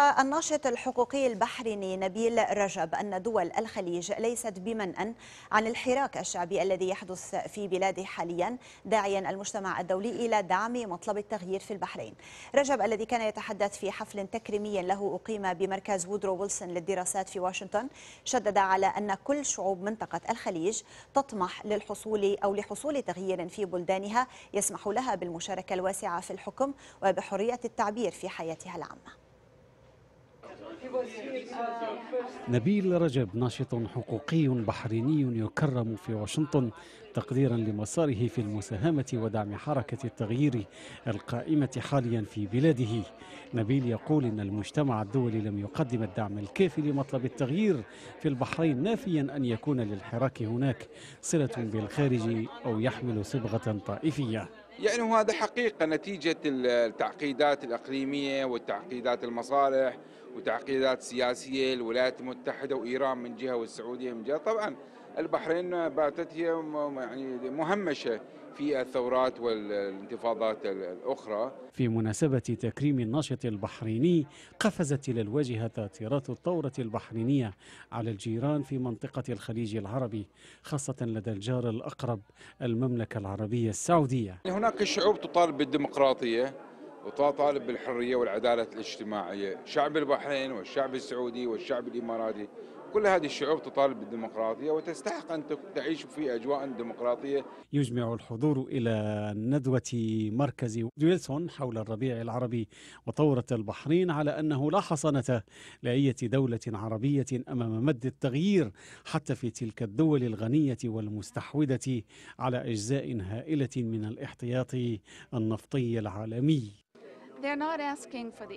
الناشط الحقوقي البحريني نبيل رجب أن دول الخليج ليست بمنأ عن الحراك الشعبي الذي يحدث في بلاده حاليا داعيا المجتمع الدولي إلى دعم مطلب التغيير في البحرين رجب الذي كان يتحدث في حفل تكريمي له أقيم بمركز وودرو ويلسون للدراسات في واشنطن شدد على أن كل شعوب منطقة الخليج تطمح للحصول أو لحصول تغيير في بلدانها يسمح لها بالمشاركة الواسعة في الحكم وبحرية التعبير في حياتها العامة نبيل رجب ناشط حقوقي بحريني يكرم في واشنطن تقديرا لمساره في المساهمة ودعم حركة التغيير القائمة حاليا في بلاده نبيل يقول إن المجتمع الدولي لم يقدم الدعم الكافي لمطلب التغيير في البحرين نافيا أن يكون للحراك هناك صلة بالخارج أو يحمل صبغة طائفية يعني هذا حقيقة نتيجة التعقيدات الأقليمية والتعقيدات المصالح وتعقيدات سياسية الولايات المتحدة وإيران من جهة والسعودية من جهة طبعا البحرين باتت هي يعني مهمشه في الثورات والانتفاضات الأخرى في مناسبة تكريم الناشط البحريني قفزت إلى الواجهة تأثيرات الثورة البحرينية على الجيران في منطقة الخليج العربي خاصة لدى الجار الأقرب المملكة العربية السعودية هناك شعوب تطالب بالديمقراطية وتطالب بالحرية والعدالة الاجتماعية شعب البحرين والشعب السعودي والشعب الإماراتي كل هذه الشعوب تطالب بالديمقراطية وتستحق أن تعيش في أجواء ديمقراطية يجمع الحضور إلى ندوة مركز ويلسون حول الربيع العربي وثورة البحرين على أنه لا حصانة لأية دولة عربية أمام مد التغيير حتى في تلك الدول الغنية والمستحودة على أجزاء هائلة من الاحتياط النفطي العالمي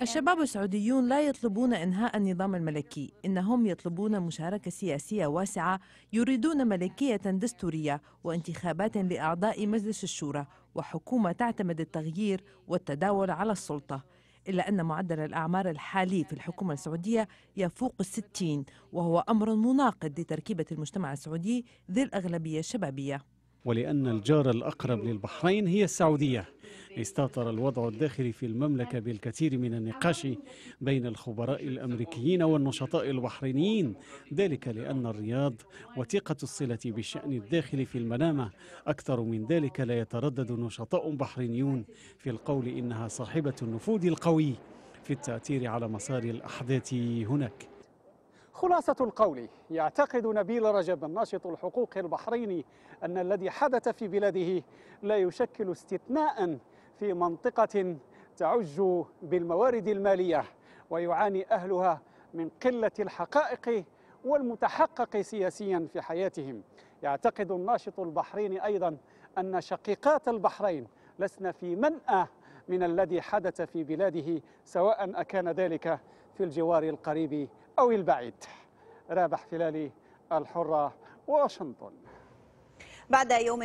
الشباب السعوديون لا يطلبون إنهاء النظام الملكي إنهم يطلبون مشاركة سياسية واسعة يريدون ملكية دستورية وانتخابات لأعضاء مجلس الشورى وحكومة تعتمد التغيير والتداول على السلطة إلا أن معدل الأعمار الحالي في الحكومة السعودية يفوق الستين وهو أمر مناقض لتركيبة المجتمع السعودي ذي الأغلبية الشبابية ولأن الجار الأقرب للبحرين هي السعودية استاطر الوضع الداخلي في المملكة بالكثير من النقاش بين الخبراء الأمريكيين والنشطاء البحرينيين ذلك لأن الرياض وثيقة الصلة بالشأن الداخلي في المنامة أكثر من ذلك لا يتردد نشطاء بحرينيون في القول إنها صاحبة النفوذ القوي في التأثير على مسار الأحداث هناك خلاصة القول يعتقد نبيل رجب الناشط الحقوقي البحريني أن الذي حدث في بلاده لا يشكل استثناء في منطقة تعج بالموارد المالية ويعاني أهلها من قلة الحقائق والمتحقق سياسيا في حياتهم يعتقد الناشط البحريني أيضا أن شقيقات البحرين لسنا في منأى من الذي حدث في بلاده سواء أكان ذلك في الجوار القريب أو البعيد رابح هلالي الحرة واشنطن بعد يوم